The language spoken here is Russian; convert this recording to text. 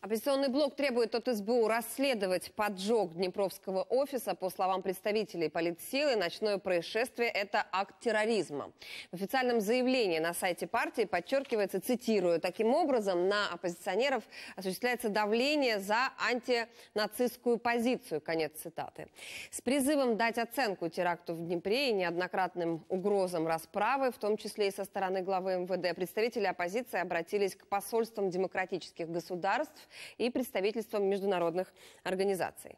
Оппозиционный а блок требует от СБУ расследовать поджог Днепровского офиса. По словам представителей политсилы, ночное происшествие – это акт терроризма. В официальном заявлении на сайте партии подчеркивается, цитирую, «Таким образом на оппозиционеров осуществляется давление за антинацистскую позицию». Конец цитаты. С призывом дать оценку теракту в Днепре и неоднократным угрозам расправы, в том числе и со стороны главы МВД, представители оппозиции обратились к посольствам демократических государств и представительством международных организаций.